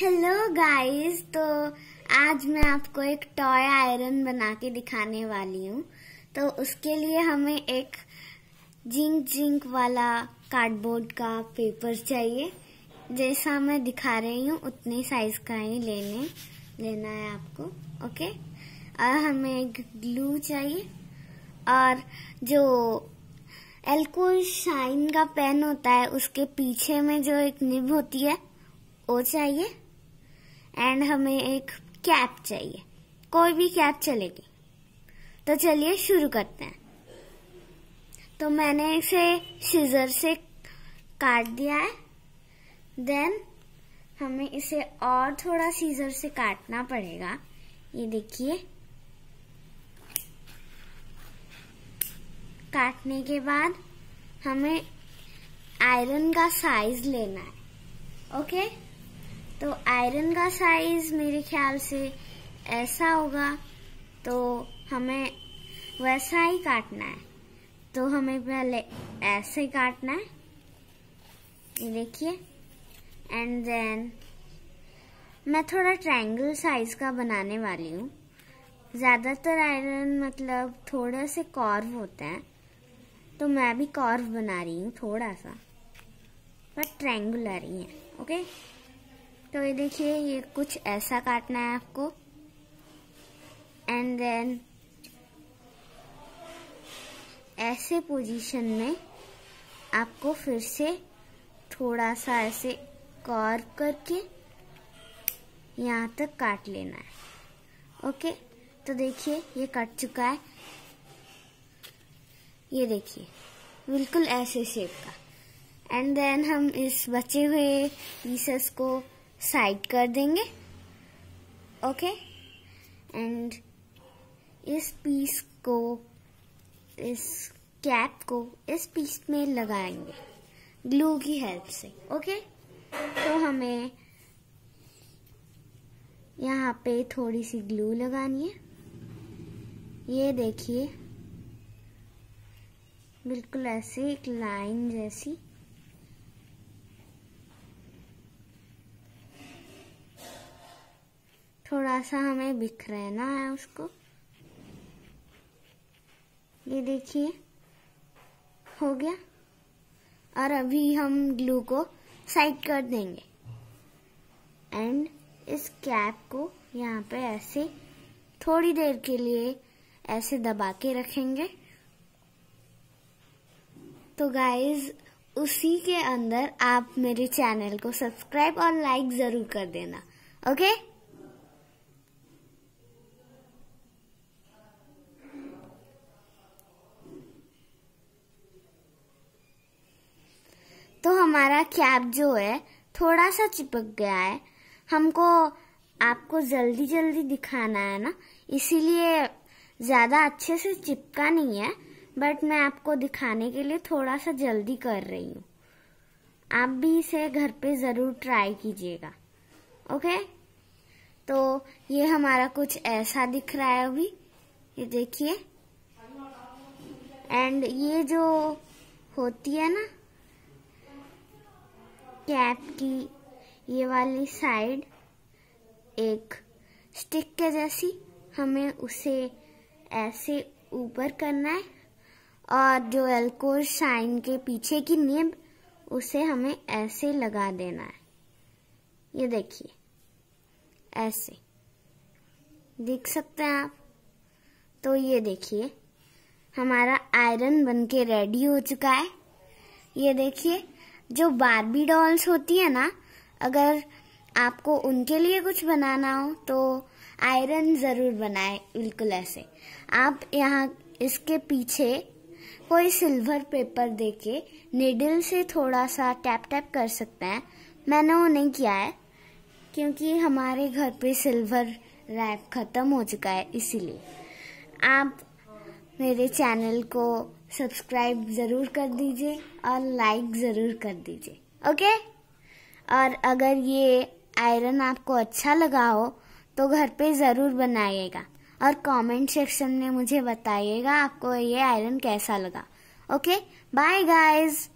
Hello guys तो आज मैं आपको एक टॉय आयरन बना के दिखाने वाली हूँ तो उसके लिए हमें एक जिंक जिंक वाला कार्डबोर्ड का पेपर चाहिए जैसा मैं दिखा रही हूँ उतने साइज का ही लेने लेना है आपको ओके और हमें एक ग्लू चाहिए और जो एल्को शाइन का पेन होता है उसके पीछे में जो एक निब होती है वो चाहिए एंड हमें एक कैप चाहिए कोई भी कैप चलेगी तो चलिए शुरू करते हैं तो मैंने इसे सीजर से काट दिया है देन हमें इसे और थोड़ा सीजर से काटना पड़ेगा ये देखिए काटने के बाद हमें आयरन का साइज लेना है ओके okay? तो आयरन का साइज मेरे ख्याल से ऐसा होगा तो हमें वैसा ही काटना है तो हमें पहले ऐसे काटना है ये देखिए एंड देन मैं थोड़ा ट्रायंगल साइज का बनाने वाली हूँ ज़्यादातर आयरन मतलब थोड़ा से कॉर्व होते हैं तो मैं भी कॉर्व बना रही हूँ थोड़ा सा पर ट्रैंगुलर ही है ओके तो ये देखिए ये कुछ ऐसा काटना है आपको एंड देन ऐसे पोजीशन में आपको फिर से थोड़ा सा ऐसे कॉर्व करके यहाँ तक काट लेना है ओके तो देखिए ये कट चुका है ये देखिए बिल्कुल ऐसे शेप का एंड देन हम इस बचे हुए पीसेस को साइड कर देंगे ओके एंड इस पीस को इस कैप को इस पीस में लगाएंगे ग्लू की हेल्प से ओके तो हमें यहाँ पे थोड़ी सी ग्लू लगानी है ये देखिए बिल्कुल ऐसे एक लाइन जैसी थोड़ा सा हमें बिखरेना है उसको ये देखिए हो गया और अभी हम ग्लू को साइड कर देंगे एंड इस कैप को यहाँ पे ऐसे थोड़ी देर के लिए ऐसे दबा के रखेंगे तो गाइज उसी के अंदर आप मेरे चैनल को सब्सक्राइब और लाइक ज़रूर कर देना ओके हमारा कैप जो है थोड़ा सा चिपक गया है हमको आपको जल्दी जल्दी दिखाना है ना इसीलिए ज़्यादा अच्छे से चिपका नहीं है बट मैं आपको दिखाने के लिए थोड़ा सा जल्दी कर रही हूँ आप भी इसे घर पे ज़रूर ट्राई कीजिएगा ओके तो ये हमारा कुछ ऐसा दिख रहा है अभी ये देखिए एंड ये जो होती है ना कैप की ये वाली साइड एक स्टिक के जैसी हमें उसे ऐसे ऊपर करना है और जो एल्कोर साइन के पीछे की निब उसे हमें ऐसे लगा देना है ये देखिए ऐसे देख सकते हैं आप तो ये देखिए हमारा आयरन बनके रेडी हो चुका है ये देखिए जो बारबी डॉल्स होती है ना अगर आपको उनके लिए कुछ बनाना हो तो आयरन ज़रूर बनाए बिल्कुल ऐसे आप यहाँ इसके पीछे कोई सिल्वर पेपर देके निडल से थोड़ा सा टैप टैप कर सकते हैं मैंने वो नहीं किया है क्योंकि हमारे घर पे सिल्वर रैप ख़त्म हो चुका है इसीलिए आप मेरे चैनल को सब्सक्राइब ज़रूर कर दीजिए और लाइक ज़रूर कर दीजिए ओके और अगर ये आयरन आपको अच्छा लगा हो तो घर पे ज़रूर बनाइएगा और कमेंट सेक्शन में मुझे बताइएगा आपको ये आयरन कैसा लगा ओके बाय गाइस